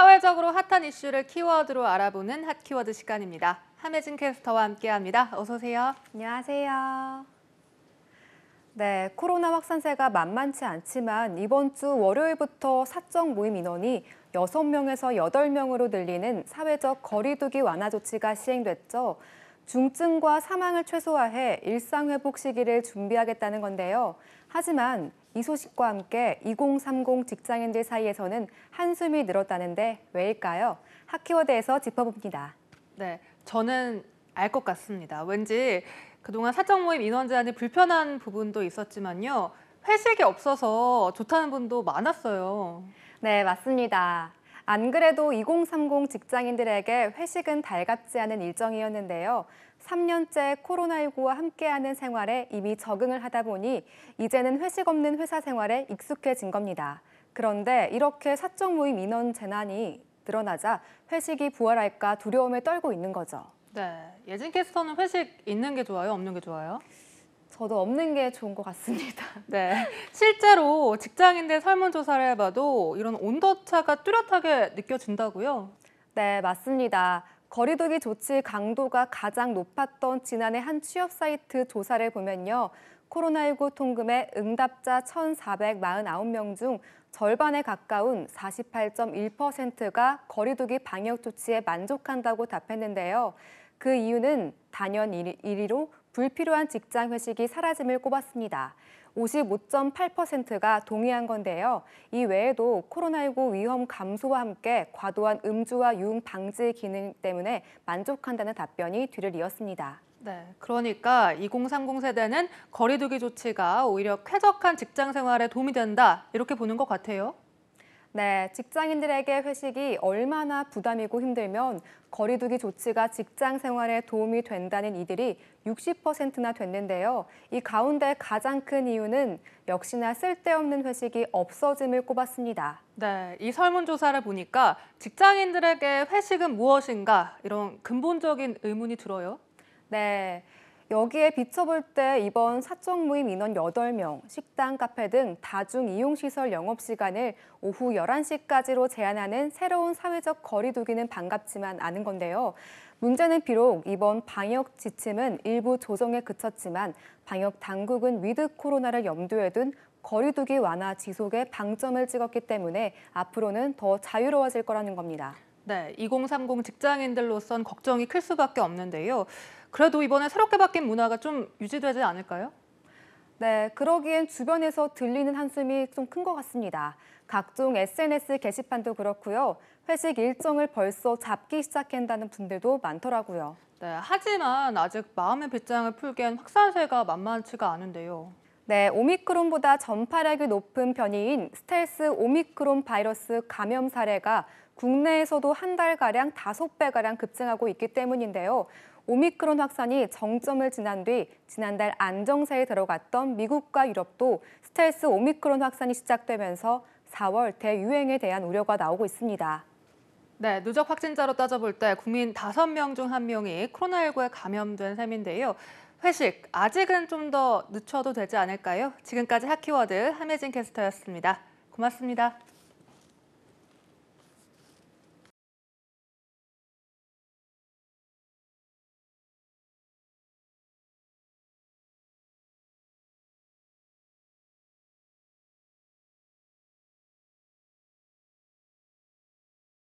사회적으로 핫한 이슈를 키워드로 알아보는 핫 키워드 시간입니다. 함혜진 캐스터와 함께합니다. 어서 오세요. 안녕하세요. 네, 코로나 확산세가 만만치 않지만 이번 주 월요일부터 사적 모임 인원이 6명에서 8명으로 늘리는 사회적 거리두기 완화 조치가 시행됐죠. 중증과 사망을 최소화해 일상회복 시기를 준비하겠다는 건데요. 하지만 이 소식과 함께 2030 직장인들 사이에서는 한숨이 늘었다는데 왜일까요? 핫키워드에서 짚어봅니다. 네, 저는 알 것 같습니다. 왠지 그동안 사적 모임 인원 제한이 불편한 부분도 있었지만요. 회식이 없어서 좋다는 분도 많았어요. 네, 맞습니다. 안 그래도 2030 직장인들에게 회식은 달갑지 않은 일정이었는데요. 3년째 코로나19와 함께하는 생활에 이미 적응을 하다 보니 이제는 회식 없는 회사 생활에 익숙해진 겁니다. 그런데 이렇게 사적 모임 인원 재난이 늘어나자 회식이 부활할까 두려움에 떨고 있는 거죠. 네, 예진 캐스터는 회식 있는 게 좋아요, 없는 게 좋아요? 저도 없는 게 좋은 것 같습니다. 네. 실제로 직장인들 설문조사를 해봐도 이런 온도차가 뚜렷하게 느껴진다고요? 네, 맞습니다. 거리두기 조치 강도가 가장 높았던 지난해 한 취업 사이트 조사를 보면요. 코로나19 통금의 응답자 1,449명 중 절반에 가까운 48.1%가 거리두기 방역 조치에 만족한다고 답했는데요. 그 이유는 단연 1위로 불필요한 직장 회식이 사라짐을 꼽았습니다. 55.8%가 동의한 건데요. 이 외에도 코로나19 위험 감소와 함께 과도한 음주와 유흥 방지 기능 때문에 만족한다는 답변이 뒤를 이었습니다. 네, 그러니까 2030 세대는 거리두기 조치가 오히려 쾌적한 직장 생활에 도움이 된다 이렇게 보는 것 같아요. 네, 직장인들에게 회식이 얼마나 부담이고 힘들면 거리두기 조치가 직장 생활에 도움이 된다는 이들이 60%나 됐는데요. 이 가운데 가장 큰 이유는 역시나 쓸데없는 회식이 없어짐을 꼽았습니다. 네, 이 설문조사를 보니까 직장인들에게 회식은 무엇인가 이런 근본적인 의문이 들어요. 네, 여기에 비춰볼 때 이번 사적 모임 인원 8명, 식당, 카페 등 다중 이용시설 영업 시간을 오후 11시까지로 제한하는 새로운 사회적 거리두기는 반갑지만 않은 건데요. 문제는 비록 이번 방역 지침은 일부 조정에 그쳤지만 방역 당국은 위드 코로나를 염두에 둔 거리두기 완화 지속에 방점을 찍었기 때문에 앞으로는 더 자유로워질 거라는 겁니다. 네, 2030 직장인들로선 걱정이 클 수밖에 없는데요. 그래도 이번에 새롭게 바뀐 문화가 좀 유지되지 않을까요? 네, 그러기엔 주변에서 들리는 한숨이 좀 큰 것 같습니다. 각종 SNS 게시판도 그렇고요. 회식 일정을 벌써 잡기 시작한다는 분들도 많더라고요. 네, 하지만 아직 마음의 빗장을 풀기엔 확산세가 만만치가 않은데요. 네, 오미크론보다 전파력이 높은 변이인 스텔스 오미크론 바이러스 감염 사례가 국내에서도 한 달가량 다섯 배가량 급증하고 있기 때문인데요. 오미크론 확산이 정점을 지난 뒤 지난달 안정세에 들어갔던 미국과 유럽도 스텔스 오미크론 확산이 시작되면서 4월 대유행에 대한 우려가 나오고 있습니다. 네, 누적 확진자로 따져볼 때 국민 5명 중 1명이 코로나19에 감염된 셈인데요. 회식, 아직은 좀 더 늦춰도 되지 않을까요? 지금까지 핫키워드 함혜진 캐스터였습니다. 고맙습니다.